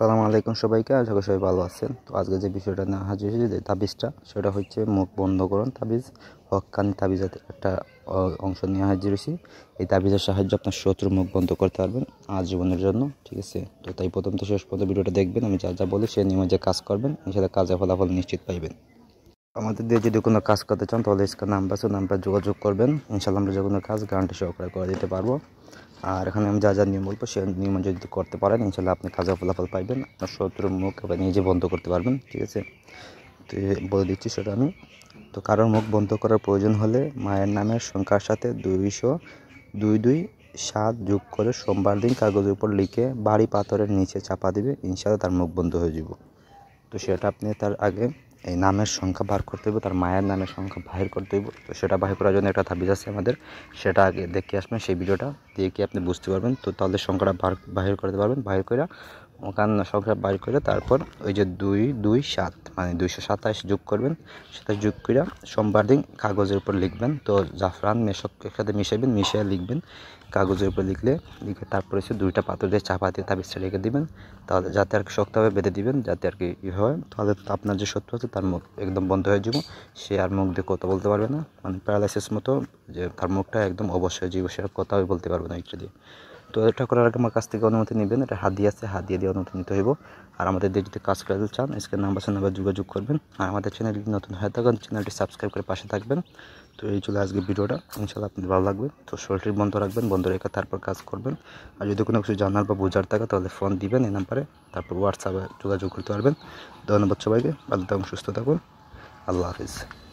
সালাম আলাইকুম সবাইকে আশা করি সবাই ভালো আছেন তো আজকে যে বিষয়টা না হাজির হয়েছে তাবিজটা সেটা হচ্ছে মুখ বন্ধ করুন তাবিজ হকানি তাবিজের একটা অংশ নিয়ে হাজির হয়েছি এই তাবিজের সাহায্যে আপনার শত্রু মুখ বন্ধ করতে পারবেন জীবনের জন্য ঠিক আছে তো তাই প্রথম তো শেষ পর্যন্ত ভিডিওটা দেখবেন আমি যা যা বলি সে নিয়ে যে কাজ করবেন এর সাথে কাজের ফলাফল নিশ্চিত পাইবেন আমাদের দিয়ে যদি কোনো কাজ করতে চান তাহলে স্কার নাম্বার আছে নাম্বার যোগাযোগ করবেন ইনশাল্লাহ আমরা যে কোনো কাজ গ্যারান্টি সহকারে করে দিতে পারবো আর এখানে আমি যা যা নিয়ম বলবো সে নিয়ম যদি করতে পারেন ইনশাল্লাহ আপনি কাজের ফলাফল পাইবেন আপনার শত্রুর মুখ এবার নিজে বন্ধ করতে পারবেন ঠিক আছে তো বলে দিচ্ছি সেটা আমি তো কারোর মুখ বন্ধ করার প্রয়োজন হলে মায়ের নামের সংখ্যার সাথে দুইশো দুই দুই সাত যোগ করে সোমবার দিন কাগজের উপর লিখে বাড়ি পাথরের নিচে চাপা দেবে ইনশাল্লাহ তার মুখ বন্ধ হয়ে যাব তো সেটা আপনি তার আগে এই নামের সংখ্যা বার করতে হইব তার মায়ের নামের সংখ্যা বাহির করতে হইব তো সেটা বাহির করার জন্য একটা তাবিজ আছে আমাদের সেটা আগে দেখে আসবেন সেই ভিডিওটা দিয়ে কি আপনি বুঝতে পারবেন তো তাহলে সংখ্যাটা বার বাহির করতে পারবেন বাহির করে কান্না সংখ্যা বার করে তারপর ওই যে দুই দুই সাত মানে দুইশো সাতাশ যোগ করবেন সাতাশ যোগ করে সোমবার দিন কাগজের উপর লিখবেন তো জাফরান মেশকের সাথে মিশাবেন মিশিয়ে লিখবেন কাগজের উপর লিখলে লিখে তারপরে এসে দুইটা পাথর দিয়ে চাপা দিয়ে তাবিজ রেখে দেবেন তাহলে যাতে আর কি শক্তভাবে বেঁধে দিবেন যাতে আর কি ই হয় তাহলে আপনার যে সত্য আছে তার মুখ একদম বন্ধ হয়ে যাব সে আর মুখ দিয়ে কথা বলতে পারবে না মানে প্যারালাইসিস মতো যে তার মুখটা একদম অবশ্যই জীব সেটা কথাও বলতে পারবে না দিয়ে তো এটা করার আগে আমার কাছ থেকে অনুমতি নেবেন এটা দিয়ে আছে হাত দিয়ে অনুমতি নিতে হইব আর আমাদের দিয়ে যদি কাজ করে চান এসকে নাম্বার নাম্বার যোগাযোগ করবেন আর আমাদের চ্যানেল যদি নতুন হয়ে থাকেন চ্যানেলটি সাবস্ক্রাইব করে পাশে থাকবেন তো এই চলে আজকে ভিডিওটা ইনশাল্লাহ আপনাদের ভালো লাগবে তো শরীরটি বন্ধ রাখবেন বন্ধ রেখে তারপর কাজ করবেন আর যদি কোনো কিছু জানার বা বোঝার থাকে তাহলে ফোন দিবেন এই নাম্বারে তারপর হোয়াটসঅ্যাপে যোগাযোগ করতে পারবেন ধন্যবাদ সবাইকে ভালো থাকুন সুস্থ থাকুন আল্লাহ হাফিজ